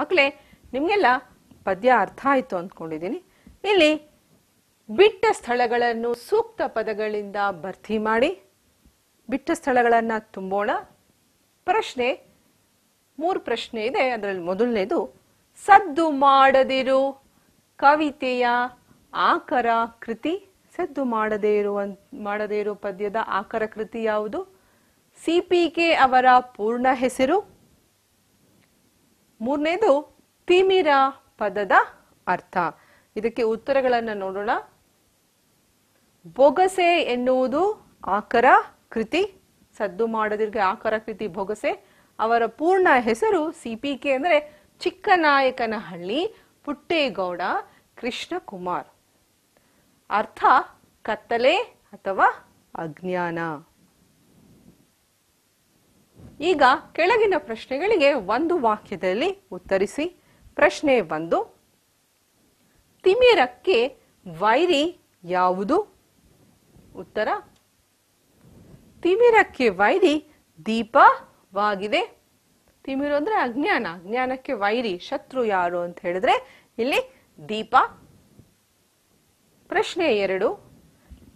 ಮಕ್ಕಳೇ ನಿಮಗೆಲ್ಲ ಪದ್ಯ ಅರ್ಥ ಆಯಿತು ಅಂದ್ಕೊಂಡಿದ್ದೀನಿ ಇಲ್ಲಿ ಬಿಟ್ಟ ಸ್ಥಳಗಳನ್ನು ಸೂಕ್ತ ಪದಗಳಿಂದ ಭರ್ತಿ ಮಾಡಿ ಬಿಟ್ಟ ಸ್ಥಳಗಳನ್ನು ತುಂಬೋಣ ಪ್ರಶ್ನೆ ಮೂರು ಪ್ರಶ್ನೆ ಇದೆ ಅದರಲ್ಲಿ ಮೊದಲನೇದು ಸದ್ದು ಮಾಡದಿರು ಕವಿತೆಯ ಆಕರ ಕೃತಿ ಸದ್ದು ಮಾಡದೇ ಇರುವ ಮಾಡದೇ ಇರುವ ಪದ್ಯದ ಆಕರ ಕೃತಿ ಯಾವುದು ಸಿ ಪಿ ಕೆ ಅವರ ಪೂರ್ಣ ಹೆಸರು ಮೂರನೇದು ತಿಮಿರ ಪದದ ಅರ್ಥ ಇದಕ್ಕೆ ಉತ್ತರಗಳನ್ನು ನೋಡೋಣ ಬೊಗಸೆ ಎನ್ನುವುದು ಆಕರ ಕೃತಿ ಸದ್ದು ಮಾಡದಿರ್ಗೆ ಆಕರ ಕೃತಿ ಬೊಗಸೆ ಅವರ ಪೂರ್ಣ ಹೆಸರು ಸಿ ಪಿ ಕೆ ಅಂದರೆ ಚಿಕ್ಕನಾಯಕನಹಳ್ಳಿ ಪುಟ್ಟೇಗೌಡ ಕುಮಾರ್ ಅರ್ಥ ಕತ್ತಲೆ ಅಥವಾ ಅಜ್ಞಾನ ಈಗ ಕೆಳಗಿನ ಪ್ರಶ್ನೆಗಳಿಗೆ ಒಂದು ವಾಕ್ಯದಲ್ಲಿ ಉತ್ತರಿಸಿ ಪ್ರಶ್ನೆ ಒಂದು ತಿಮಿರಕ್ಕೆ ವೈರಿ ಯಾವುದು ಉತ್ತರ ತಿಮಿರಕ್ಕೆ ವೈರಿ ದೀಪವಾಗಿದೆ ತಿಮಿರು ಅಂದ್ರೆ ಅಜ್ಞಾನ ಅಜ್ಞಾನಕ್ಕೆ ವೈರಿ ಶತ್ರು ಯಾರು ಅಂತ ಹೇಳಿದ್ರೆ ಇಲ್ಲಿ ದೀಪ ಪ್ರಶ್ನೆ ಎರಡು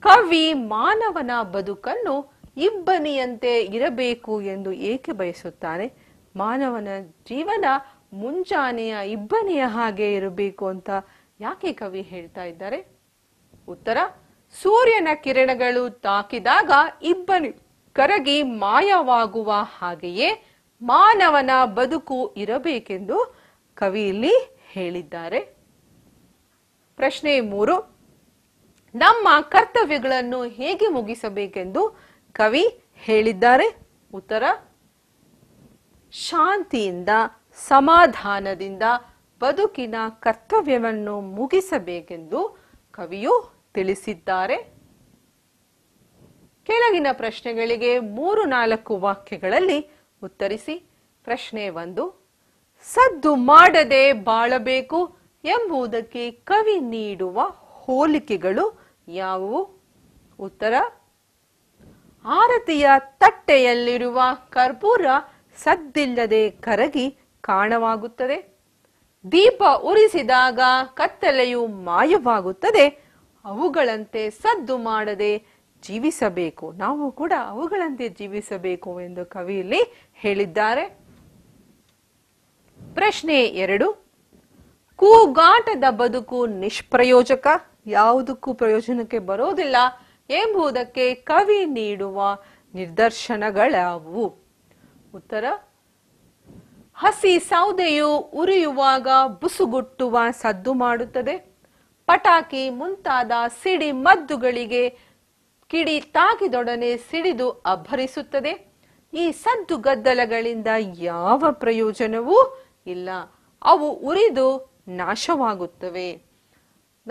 ಕವಿ ಮಾನವನ ಬದುಕನ್ನು ಇಬ್ಬನಿಯಂತೆ ಇರಬೇಕು ಎಂದು ಏಕೆ ಬಯಸುತ್ತಾನೆ ಮಾನವನ ಜೀವನ ಮುಂಜಾನೆಯ ಇಬ್ಬನಿಯ ಹಾಗೆ ಇರಬೇಕು ಅಂತ ಯಾಕೆ ಕವಿ ಹೇಳ್ತಾ ಇದ್ದಾರೆ ಉತ್ತರ ಸೂರ್ಯನ ಕಿರಣಗಳು ತಾಕಿದಾಗ ಇಬ್ಬನಿ ಕರಗಿ ಮಾಯವಾಗುವ ಹಾಗೆಯೇ ಮಾನವನ ಬದುಕು ಇರಬೇಕೆಂದು ಕವಿಯಲ್ಲಿ ಹೇಳಿದ್ದಾರೆ ಪ್ರಶ್ನೆ ಮೂರು ನಮ್ಮ ಕರ್ತವ್ಯಗಳನ್ನು ಹೇಗೆ ಮುಗಿಸಬೇಕೆಂದು ಕವಿ ಹೇಳಿದ್ದಾರೆ ಉತ್ತರ ಶಾಂತಿಯಿಂದ ಸಮಾಧಾನದಿಂದ ಬದುಕಿನ ಕರ್ತವ್ಯವನ್ನು ಮುಗಿಸಬೇಕೆಂದು ಕವಿಯು ತಿಳಿಸಿದ್ದಾರೆ ಕೆಳಗಿನ ಪ್ರಶ್ನೆಗಳಿಗೆ ಮೂರು ನಾಲ್ಕು ವಾಕ್ಯಗಳಲ್ಲಿ ಉತ್ತರಿಸಿ ಪ್ರಶ್ನೆ ಒಂದು ಸದ್ದು ಮಾಡದೆ ಬಾಳಬೇಕು ಎಂಬುದಕ್ಕೆ ಕವಿ ನೀಡುವ ಹೋಲಿಕೆಗಳು ಯಾವುವು ಉತ್ತರ ಆರತಿಯ ತಟ್ಟೆಯಲ್ಲಿರುವ ಕರ್ಪೂರ ಸದ್ದಿಲ್ಲದೆ ಕರಗಿ ಕಾಣವಾಗುತ್ತದೆ ದೀಪ ಉರಿಸಿದಾಗ ಕತ್ತಲೆಯು ಮಾಯವಾಗುತ್ತದೆ ಅವುಗಳಂತೆ ಸದ್ದು ಮಾಡದೆ ಜೀವಿಸಬೇಕು ನಾವು ಕೂಡ ಅವುಗಳಂತೆ ಜೀವಿಸಬೇಕು ಎಂದು ಕವಿಯಲ್ಲಿ ಹೇಳಿದ್ದಾರೆ ಪ್ರಶ್ನೆ ಎರಡು ಕೂಗಾಟದ ಬದುಕು ನಿಷ್ಪ್ರಯೋಜಕ ಯಾವುದಕ್ಕೂ ಪ್ರಯೋಜನಕ್ಕೆ ಬರೋದಿಲ್ಲ ಎಂಬುದಕ್ಕೆ ಕವಿ ನೀಡುವ ನಿದರ್ಶನಗಳಾವು ಉತ್ತರ ಹಸಿ ಸೌದೆಯು ಉರಿಯುವಾಗ ಬುಸುಗುಟ್ಟುವ ಸದ್ದು ಮಾಡುತ್ತದೆ ಪಟಾಕಿ ಮುಂತಾದ ಸಿಡಿ ಮದ್ದುಗಳಿಗೆ ಕಿಡಿ ತಾಕಿದೊಡನೆ ಸಿಡಿದು ಅಬ್ಬರಿಸುತ್ತದೆ ಈ ಸದ್ದು ಗದ್ದಲಗಳಿಂದ ಯಾವ ಪ್ರಯೋಜನವೂ ಇಲ್ಲ ಅವು ಉರಿದು ನಾಶವಾಗುತ್ತವೆ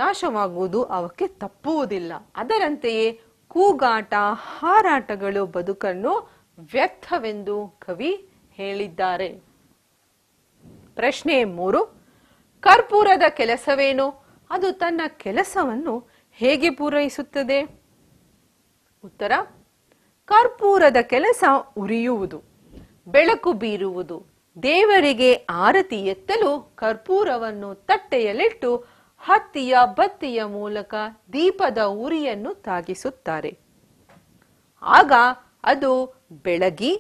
ನಾಶವಾಗುವುದು ಅವಕ್ಕೆ ತಪ್ಪುವುದಿಲ್ಲ ಅದರಂತೆಯೇ ಕೂಗಾಟ ಹಾರಾಟಗಳು ಬದುಕನ್ನು ವ್ಯರ್ಥವೆಂದು ಕವಿ ಹೇಳಿದ್ದಾರೆ ಪ್ರಶ್ನೆ ಮೂರು ಕರ್ಪೂರದ ಕೆಲಸವೇನು ಅದು ತನ್ನ ಕೆಲಸವನ್ನು ಹೇಗೆ ಪೂರೈಸುತ್ತದೆ ಉತ್ತರ ಕರ್ಪೂರದ ಕೆಲಸ ಉರಿಯುವುದು ಬೆಳಕು ಬೀರುವುದು ದೇವರಿಗೆ ಆರತಿ ಎತ್ತಲು ಕರ್ಪೂರವನ್ನು ತಟ್ಟೆಯಲ್ಲಿಟ್ಟು ಹತ್ತಿಯ ಬತ್ತಿಯ ಮೂಲಕ ದೀಪದ ಉರಿಯನ್ನು ತಾಗಿಸುತ್ತಾರೆ ಆಗ ಅದು ಬೆಳಗಿ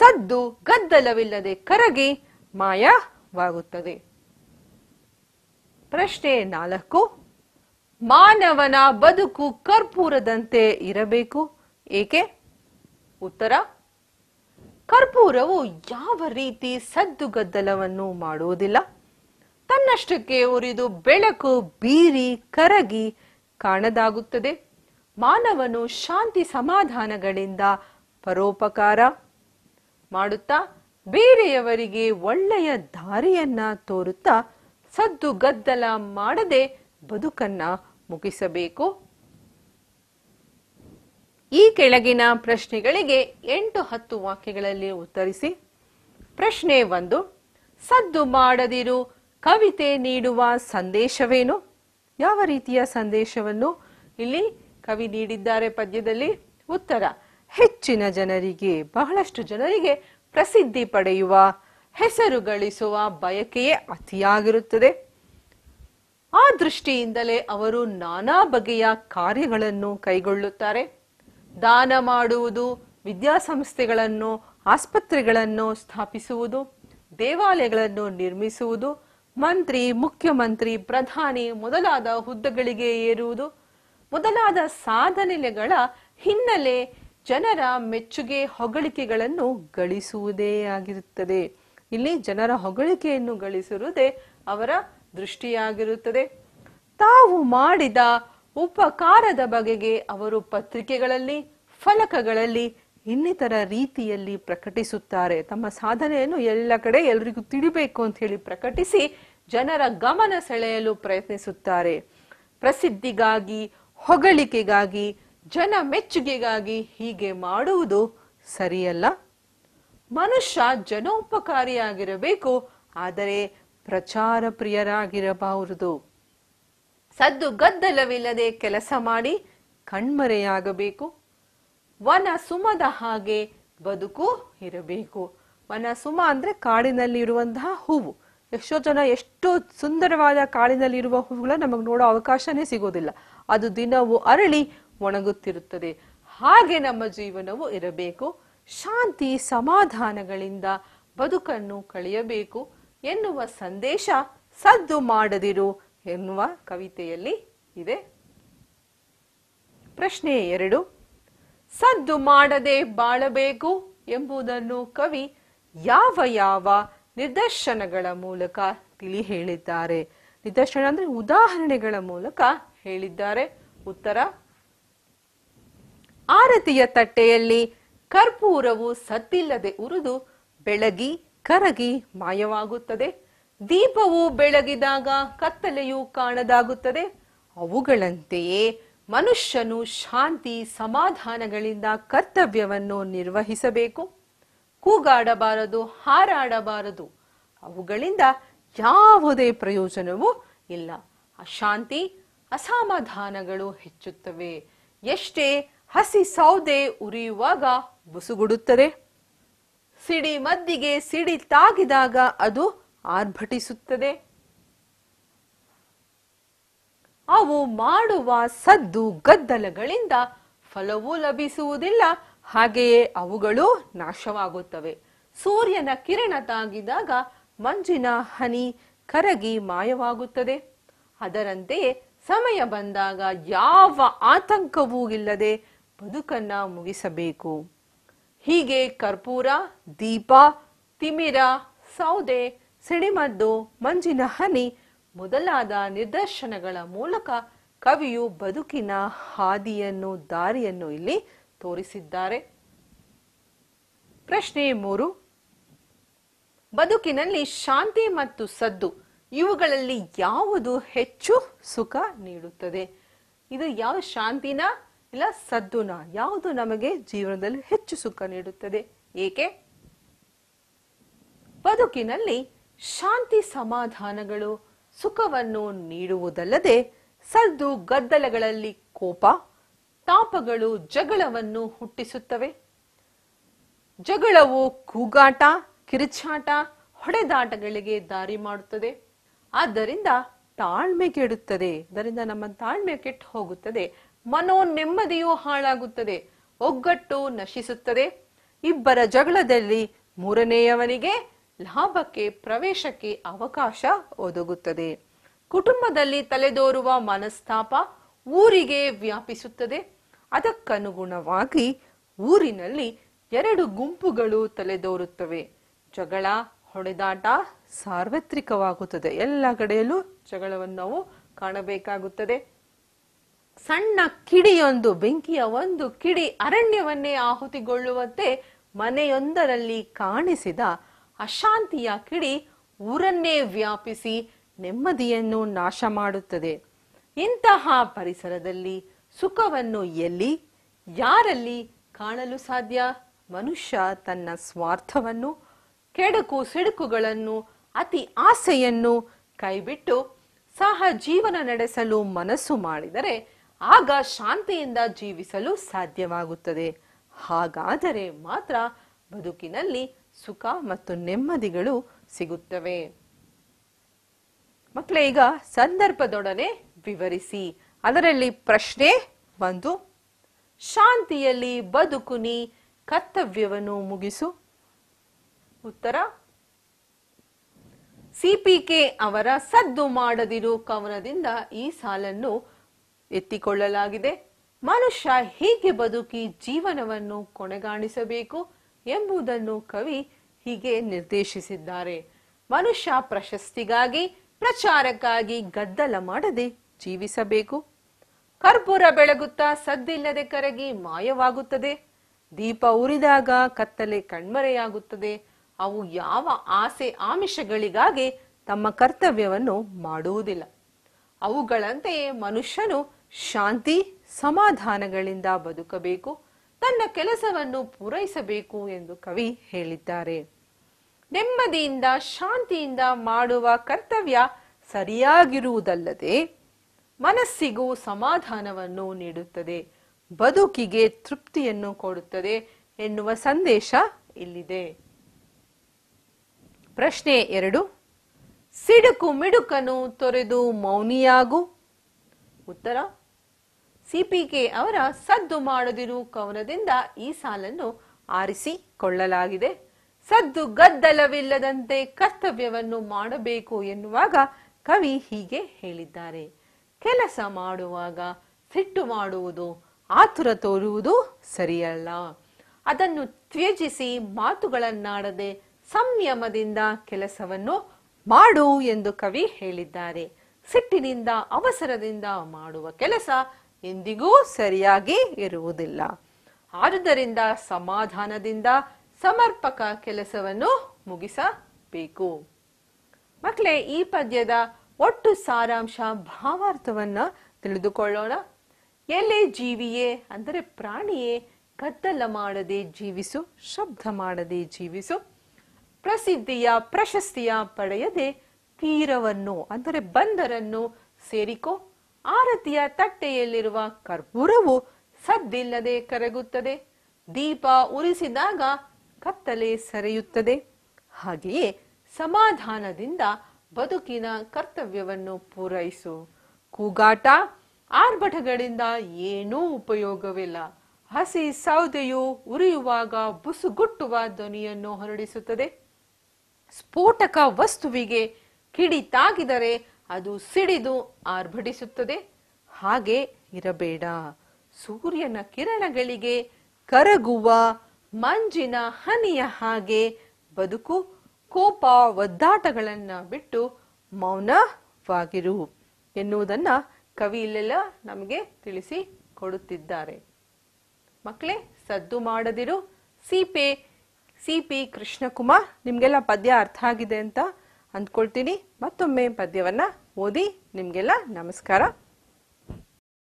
ಸದ್ದು ಗದ್ದಲವಿಲ್ಲದೆ ಕರಗಿ ಮಾಯವಾಗುತ್ತದೆ ಪ್ರಶ್ನೆ ನಾಲ್ಕು ಮಾನವನ ಬದುಕು ಕರ್ಪೂರದಂತೆ ಇರಬೇಕು ಏಕೆ ಉತ್ತರ ಕರ್ಪೂರವು ಯಾವ ರೀತಿ ಸದ್ದುಗದ್ದಲವನ್ನು ಮಾಡುವುದಿಲ್ಲ ತನ್ನಷ್ಟಕ್ಕೆ ಉರಿದು ಬೆಳಕು ಬೀರಿ ಕರಗಿ ಕಾಣದಾಗುತ್ತದೆ ಮಾನವನು ಶಾಂತಿ ಸಮಾಧಾನಗಳಿಂದ ಪರೋಪಕಾರ ಮಾಡುತ್ತಾ ಬೇರೆಯವರಿಗೆ ಒಳ್ಳೆಯ ದಾರಿಯನ್ನ ತೋರುತ್ತಾ ಸದ್ದು ಗದ್ದಲ ಮಾಡದೆ ಬದುಕನ್ನ ಮುಗಿಸಬೇಕು ಈ ಕೆಳಗಿನ ಪ್ರಶ್ನೆಗಳಿಗೆ ಎಂಟು ಹತ್ತು ವಾಕ್ಯಗಳಲ್ಲಿ ಉತ್ತರಿಸಿ ಪ್ರಶ್ನೆ ಒಂದು ಸದ್ದು ಮಾಡದಿರು ಕವಿತೆ ನೀಡುವ ಸಂದೇಶವೇನು ಯಾವ ರೀತಿಯ ಸಂದೇಶವನ್ನು ಇಲ್ಲಿ ಕವಿ ನೀಡಿದ್ದಾರೆ ಪದ್ಯದಲ್ಲಿ ಉತ್ತರ ಹೆಚ್ಚಿನ ಜನರಿಗೆ ಬಹಳಷ್ಟು ಜನರಿಗೆ ಪ್ರಸಿದ್ಧಿ ಪಡೆಯುವ ಹೆಸರು ಗಳಿಸುವ ಬಯಕೆಯೇ ಅತಿಯಾಗಿರುತ್ತದೆ ಆ ದೃಷ್ಟಿಯಿಂದಲೇ ಅವರು ನಾನಾ ಬಗೆಯ ಕಾರ್ಯಗಳನ್ನು ಕೈಗೊಳ್ಳುತ್ತಾರೆ ದಾನ ಮಾಡುವುದು ವಿದ್ಯಾಸಂಸ್ಥೆಗಳನ್ನು ಆಸ್ಪತ್ರೆಗಳನ್ನು ಸ್ಥಾಪಿಸುವುದು ದೇವಾಲಯಗಳನ್ನು ನಿರ್ಮಿಸುವುದು ಮಂತ್ರಿ ಮುಖ್ಯಮಂತ್ರಿ ಪ್ರಧಾನಿ ಮೊದಲಾದ ಹುದ್ದೆಗಳಿಗೆ ಏರುವುದು ಮೊದಲಾದ ಸಾಧನೆಗಳ ಹಿನ್ನೆಲೆ ಜನರ ಮೆಚ್ಚುಗೆ ಹೊಗಳಿಕೆಗಳನ್ನು ಗಳಿಸುವುದೇ ಆಗಿರುತ್ತದೆ ಇಲ್ಲಿ ಜನರ ಹೊಗಳಿಕೆಯನ್ನು ಗಳಿಸಿರುವುದೇ ಅವರ ದೃಷ್ಟಿಯಾಗಿರುತ್ತದೆ ತಾವು ಮಾಡಿದ ಉಪಕಾರದ ಬಗೆಗೆ ಅವರು ಪತ್ರಿಕೆಗಳಲ್ಲಿ ಫಲಕಗಳಲ್ಲಿ ಇನ್ನಿತರ ರೀತಿಯಲ್ಲಿ ಪ್ರಕಟಿಸುತ್ತಾರೆ ತಮ್ಮ ಸಾಧನೆಯನ್ನು ಎಲ್ಲ ಕಡೆ ಎಲ್ರಿಗೂ ತಿಳಿಬೇಕು ಅಂತ ಹೇಳಿ ಪ್ರಕಟಿಸಿ ಜನರ ಗಮನ ಸೆಳೆಯಲು ಪ್ರಯತ್ನಿಸುತ್ತಾರೆ ಪ್ರಸಿದ್ಧಿಗಾಗಿ ಹೊಗಳಿಕೆಗಾಗಿ ಜನ ಮೆಚ್ಚುಗೆಗಾಗಿ ಹೀಗೆ ಮಾಡುವುದು ಸರಿಯಲ್ಲ ಮನುಷ್ಯ ಜನೋಪಕಾರಿಯಾಗಿರಬೇಕು ಆದರೆ ಪ್ರಚಾರ ಪ್ರಿಯರಾಗಿರಬಾರದು ಸದ್ದು ಗದ್ದಲವಿಲ್ಲದೆ ಕೆಲಸ ಮಾಡಿ ಕಣ್ಮರೆಯಾಗಬೇಕು ವನ ಸುಮದ ಹಾಗೆ ಬದುಕು ಇರಬೇಕು ವನ ಸುಮ ಅಂದ್ರೆ ಕಾಡಿನಲ್ಲಿ ಇರುವಂತಹ ಹೂವು ಎಷ್ಟೋ ಜನ ಎಷ್ಟೋ ಸುಂದರವಾದ ಕಾಡಿನಲ್ಲಿರುವ ಹೂವುಗಳ ನಮಗೆ ನೋಡೋ ಅವಕಾಶನೇ ಸಿಗೋದಿಲ್ಲ ಅದು ದಿನವೂ ಅರಳಿ ಒಣಗುತ್ತಿರುತ್ತದೆ ಹಾಗೆ ನಮ್ಮ ಜೀವನವು ಇರಬೇಕು ಶಾಂತಿ ಸಮಾಧಾನಗಳಿಂದ ಬದುಕನ್ನು ಕಳೆಯಬೇಕು ಎನ್ನುವ ಸಂದೇಶ ಸದ್ದು ಮಾಡದಿರು ಎನ್ನುವ ಕವಿತೆಯಲ್ಲಿ ಇದೆ ಪ್ರಶ್ನೆ ಎರಡು ಸದ್ದು ಮಾಡದೆ ಬಾಳಬೇಕು ಎಂಬುದನ್ನು ಕವಿ ಯಾವ ಯಾವ ನಿದರ್ಶನಗಳ ಮೂಲಕ ತಿಳಿ ಹೇಳಿದ್ದಾರೆ ನಿದರ್ಶನ ಅಂದ್ರೆ ಉದಾಹರಣೆಗಳ ಮೂಲಕ ಹೇಳಿದ್ದಾರೆ ಉತ್ತರ ಆರತಿಯ ತಟ್ಟೆಯಲ್ಲಿ ಕರ್ಪೂರವು ಸದ್ದಿಲ್ಲದೆ ಉರಿದು ಬೆಳಗಿ ಕರಗಿ ಮಾಯವಾಗುತ್ತದೆ ದೀಪವು ಬೆಳಗಿದಾಗ ಕತ್ತಲೆಯು ಕಾಣದಾಗುತ್ತದೆ ಅವುಗಳಂತೆಯೇ ಮನುಷ್ಯನು ಶಾಂತಿ ಸಮಾಧಾನಗಳಿಂದ ಕರ್ತವ್ಯವನ್ನು ನಿರ್ವಹಿಸಬೇಕು ಕೂಗಾಡಬಾರದು ಹಾರಾಡಬಾರದು ಅವುಗಳಿಂದ ಯಾವುದೇ ಪ್ರಯೋಜನವೂ ಇಲ್ಲ ಅಶಾಂತಿ ಅಸಮಾಧಾನಗಳು ಹೆಚ್ಚುತ್ತವೆ ಎಷ್ಟೇ ಹಸಿ ಸೌದೆ ಉರಿಯುವಾಗ ಬುಸುಗುಡುತ್ತದೆ ಸಿಡಿ ಮದ್ದಿಗೆ ಸಿಡಿ ತಾಗಿದಾಗ ಅದು ಆರ್ಭಟಿಸುತ್ತದೆ ಅವು ಮಾಡುವ ಸದ್ದು ಗದ್ದಲಗಳಿಂದ ಫಲವೂ ಲಭಿಸುವುದಿಲ್ಲ ಹಾಗೆಯೇ ಅವುಗಳು ನಾಶವಾಗುತ್ತವೆ ಸೂರ್ಯನ ಕಿರಣ ತಾಗಿದಾಗ ಮಂಜಿನ ಹನಿ ಕರಗಿ ಮಾಯವಾಗುತ್ತದೆ ಅದರಂತೆಯೇ ಸಮಯ ಬಂದಾಗ ಯಾವ ಆತಂಕವೂ ಇಲ್ಲದೆ ಬದುಕನ್ನ ಮುಗಿಸಬೇಕು ಹೀಗೆ ಕರ್ಪೂರ ದೀಪ ತಿಮಿರ ಸೌದೆ ಸಿಡಿಮದ್ದು ಮಂಜಿನ ಹನಿ ಮೊದಲಾದ ನಿದರ್ಶನಗಳ ಮೂಲಕ ಕವಿಯು ಬದುಕಿನ ಹಾದಿಯನ್ನು ದಾರಿಯನ್ನು ಇಲ್ಲಿ ತೋರಿಸಿದ್ದಾರೆ ಪ್ರಶ್ನೆ ಮೂರು ಬದುಕಿನಲ್ಲಿ ಶಾಂತಿ ಮತ್ತು ಸದ್ದು ಇವುಗಳಲ್ಲಿ ಯಾವುದು ಹೆಚ್ಚು ಸುಖ ನೀಡುತ್ತದೆ ಇದು ಯಾವ ಶಾಂತಿನ ಇಲ್ಲ ಸದ್ದುನ ಯಾವುದು ನಮಗೆ ಜೀವನದಲ್ಲಿ ಹೆಚ್ಚು ಸುಖ ನೀಡುತ್ತದೆ ಏಕೆ ಬದುಕಿನಲ್ಲಿ ಶಾಂತಿ ಸಮಾಧಾನಗಳು ಸುಖವನ್ನು ನೀಡುವುದಲ್ಲದೆ ಸದ್ದು ಗದ್ದಲಗಳಲ್ಲಿ ಕೋಪ ತಾಪಗಳು ಜಗಳವನ್ನು ಹುಟ್ಟಿಸುತ್ತವೆ ಜಗಳವು ಕೂಗಾಟ ಕಿರಿಚಾಟ ಹೊಡೆದಾಟಗಳಿಗೆ ದಾರಿ ಮಾಡುತ್ತದೆ ಆದ್ದರಿಂದ ತಾಳ್ಮೆ ಕೆಡುತ್ತದೆ ಇದರಿಂದ ನಮ್ಮ ತಾಳ್ಮೆ ಕೆಟ್ಟು ಹೋಗುತ್ತದೆ ಮನೋ ನೆಮ್ಮದಿಯು ಹಾಳಾಗುತ್ತದೆ ಒಗ್ಗಟ್ಟು ನಶಿಸುತ್ತದೆ ಇಬ್ಬರ ಜಗಳದಲ್ಲಿ ಮೂರನೆಯವನಿಗೆ ಲಾಭಕ್ಕೆ ಪ್ರವೇಶಕ್ಕೆ ಅವಕಾಶ ಒದಗುತ್ತದೆ ಕುಟುಂಬದಲ್ಲಿ ತಲೆದೋರುವ ಮನಸ್ತಾಪ ಊರಿಗೆ ವ್ಯಾಪಿಸುತ್ತದೆ ಅದಕ್ಕನುಗುಣವಾಗಿ ಊರಿನಲ್ಲಿ ಎರಡು ಗುಂಪುಗಳು ತಲೆದೋರುತ್ತವೆ ಜಗಳ ಹೊಡೆದಾಟ ಸಾರ್ವತ್ರಿಕವಾಗುತ್ತದೆ ಎಲ್ಲ ಕಡೆಯಲ್ಲೂ ಜಗಳವನ್ನು ನಾವು ಕಾಣಬೇಕಾಗುತ್ತದೆ ಸಣ್ಣ ಕಿಡಿಯೊಂದು ಬೆಂಕಿಯ ಒಂದು ಕಿಡಿ ಅರಣ್ಯವನ್ನೇ ಆಹುತಿಗೊಳ್ಳುವಂತೆ ಮನೆಯೊಂದರಲ್ಲಿ ಕಾಣಿಸಿದ ಅಶಾಂತಿಯ ಕಿಡಿ ಊರನ್ನೇ ವ್ಯಾಪಿಸಿ ನೆಮ್ಮದಿಯನ್ನು ನಾಶ ಮಾಡುತ್ತದೆ ಇಂತಹ ಪರಿಸರದಲ್ಲಿ ಸುಖವನ್ನು ಎಲ್ಲಿ ಯಾರಲ್ಲಿ ಕಾಣಲು ಸಾಧ್ಯ ಮನುಷ್ಯ ತನ್ನ ಸ್ವಾರ್ಥವನ್ನು ಕೆಡಕು ಸಿಡುಕುಗಳನ್ನು ಅತಿ ಆಸೆಯನ್ನು ಕೈಬಿಟ್ಟು ಸಹ ಜೀವನ ನಡೆಸಲು ಮನಸ್ಸು ಮಾಡಿದರೆ ಆಗ ಶಾಂತಿಯಿಂದ ಜೀವಿಸಲು ಸಾಧ್ಯವಾಗುತ್ತದೆ ಹಾಗಾದರೆ ಮಾತ್ರ ಬದುಕಿನಲ್ಲಿ ಸುಖ ಮತ್ತು ನೆಮ್ಮದಿಗಳು ಸಿಗುತ್ತವೆ ಮಕ್ಕಳೇ ಈಗ ಸಂದರ್ಭದೊಡನೆ ವಿವರಿಸಿ ಅದರಲ್ಲಿ ಪ್ರಶ್ನೆ ಒಂದು ಶಾಂತಿಯಲ್ಲಿ ಬದುಕುನಿ ಕರ್ತವ್ಯವನ್ನು ಮುಗಿಸು ಉತ್ತರ ಸಿಪಿಕೆ ಅವರ ಸದ್ದು ಮಾಡದಿರು ಕವನದಿಂದ ಈ ಸಾಲನ್ನು ಎತ್ತಿಕೊಳ್ಳಲಾಗಿದೆ ಮನುಷ್ಯ ಹೀಗೆ ಬದುಕಿ ಜೀವನವನ್ನು ಕೊನೆಗಾಣಿಸಬೇಕು ಎಂಬುದನ್ನು ಕವಿ ಹೀಗೆ ನಿರ್ದೇಶಿಸಿದ್ದಾರೆ ಮನುಷ್ಯ ಪ್ರಶಸ್ತಿಗಾಗಿ ಪ್ರಚಾರಕ್ಕಾಗಿ ಗದ್ದಲ ಮಾಡದೆ ಜೀವಿಸಬೇಕು ಕರ್ಪೂರ ಬೆಳಗುತ್ತಾ ಸದ್ದಿಲ್ಲದೆ ಕರಗಿ ಮಾಯವಾಗುತ್ತದೆ ದೀಪ ಉರಿದಾಗ ಕತ್ತಲೆ ಕಣ್ಮರೆಯಾಗುತ್ತದೆ ಅವು ಯಾವ ಆಸೆ ಆಮಿಷಗಳಿಗಾಗಿ ತಮ್ಮ ಕರ್ತವ್ಯವನ್ನು ಮಾಡುವುದಿಲ್ಲ ಅವುಗಳಂತೆಯೇ ಮನುಷ್ಯನು ಶಾಂತಿ ಸಮಾಧಾನಗಳಿಂದ ಬದುಕಬೇಕು ತನ್ನ ಕೆಲಸವನ್ನು ಪೂರೈಸಬೇಕು ಎಂದು ಕವಿ ಹೇಳಿದ್ದಾರೆ ನೆಮ್ಮದಿಯಿಂದ ಶಾಂತಿಯಿಂದ ಮಾಡುವ ಕರ್ತವ್ಯ ಸರಿಯಾಗಿರುವುದಲ್ಲದೆ ಮನಸ್ಸಿಗೂ ಸಮಾಧಾನವನ್ನು ನೀಡುತ್ತದೆ ಬದುಕಿಗೆ ತೃಪ್ತಿಯನ್ನು ಕೊಡುತ್ತದೆ ಎನ್ನುವ ಸಂದೇಶ ಇಲ್ಲಿದೆ ಪ್ರಶ್ನೆ ಎರಡು ಸಿಡುಕು ಮಿಡುಕನು ತೊರೆದು ಮೌನಿಯಾಗು ಉತ್ತರ ಸಿಪಿಕೆ ಅವರ ಸದ್ದು ಮಾಡದಿರು ಕವನದಿಂದ ಈ ಸಾಲನ್ನು ಆರಿಸಿಕೊಳ್ಳಲಾಗಿದೆ ಸದ್ದು ಗದ್ದಲವಿಲ್ಲದಂತೆ ಕರ್ತವ್ಯವನ್ನು ಮಾಡಬೇಕು ಎನ್ನುವಾಗ ಕವಿ ಹೀಗೆ ಹೇಳಿದ್ದಾರೆ ಕೆಲಸ ಮಾಡುವಾಗ ಸಿಟ್ಟು ಮಾಡುವುದು ಆತುರ ತೋರುವುದು ಸರಿಯಲ್ಲ ಅದನ್ನು ತ್ಯಜಿಸಿ ಮಾತುಗಳನ್ನಾಡದೆ ಸಂಯಮದಿಂದ ಕೆಲಸವನ್ನು ಮಾಡು ಎಂದು ಕವಿ ಹೇಳಿದ್ದಾರೆ ಸಿಟ್ಟಿನಿಂದ ಅವಸರದಿಂದ ಮಾಡುವ ಕೆಲಸ ಎಂದಿಗೂ ಸರಿಯಾಗಿ ಇರುವುದಿಲ್ಲ ಆದುದರಿಂದ ಸಮಾಧಾನದಿಂದ ಸಮರ್ಪಕ ಕೆಲಸವನ್ನು ಮುಗಿಸಬೇಕು ಮಕ್ಕಳೇ ಈ ಪದ್ಯದ ಒಟ್ಟು ಸಾರಾಂಶ ಭಾವಾರ್ಥವನ್ನ ತಿಳಿದುಕೊಳ್ಳೋಣ ಎಲೆ ಜೀವಿಯೇ ಅಂದರೆ ಪ್ರಾಣಿಯೇ ಕದ್ದಲ ಮಾಡದೆ ಜೀವಿಸು ಶಬ್ದ ಮಾಡದೆ ಜೀವಿಸು ಪ್ರಸಿದ್ಧಿಯ ಪ್ರಶಸ್ತಿಯ ಪಡೆಯದೆ ತೀರವನ್ನು ಅಂದರೆ ಬಂದರನ್ನು ಸೇರಿಕೋ ಆರತಿಯ ತಟ್ಟೆಯಲ್ಲಿರುವ ಕರ್ಪೂರವು ಸದ್ದಿಲ್ಲದೆ ಕರಗುತ್ತದೆ ದೀಪ ಉರಿಸಿದಾಗ ಕತ್ತಲೆ ಸರಿಯುತ್ತದೆ ಹಾಗೆಯೇ ಸಮಾಧಾನದಿಂದ ಬದುಕಿನ ಕರ್ತವ್ಯವನ್ನು ಪೂರೈಸು ಕೂಗಾಟ ಆರ್ಭಟಗಳಿಂದ ಏನೂ ಉಪಯೋಗವಿಲ್ಲ ಹಸಿ ಸೌದೆಯು ಉರಿಯುವಾಗ ಬುಸುಗುಟ್ಟುವ ಧ್ವನಿಯನ್ನು ಹೊರಡಿಸುತ್ತದೆ ಸ್ಫೋಟಕ ವಸ್ತುವಿಗೆ ಕಿಡಿ ತಾಗಿದರೆ ಅದು ಸಿಡಿದು ಆರ್ಭಟಿಸುತ್ತದೆ ಹಾಗೆ ಇರಬೇಡ ಸೂರ್ಯನ ಕಿರಣಗಳಿಗೆ ಕರಗುವ ಮಂಜಿನ ಹನಿಯ ಹಾಗೆ ಬದುಕು ಕೋಪ ಒದ್ದಾಟಗಳನ್ನು ಬಿಟ್ಟು ಮೌನವಾಗಿರು ಎನ್ನುವುದನ್ನ ಕವಿ ಇಲ್ಲೆಲ್ಲ ನಮಗೆ ತಿಳಿಸಿ ಕೊಡುತ್ತಿದ್ದಾರೆ ಮಕ್ಕಳೇ ಸದ್ದು ಮಾಡದಿರು ಸಿಪೆ ಸಿ ಪಿ ಕೃಷ್ಣಕುಮಾರ್ ನಿಮಗೆಲ್ಲ ಪದ್ಯ ಅರ್ಥ ಆಗಿದೆ ಅಂತ ಅಂದ್ಕೊಳ್ತೀನಿ ಮತ್ತೊಮ್ಮೆ ಪದ್ಯವನ್ನ ಓದಿ ನಿಮ್ಗೆಲ್ಲ ನಮಸ್ಕಾರ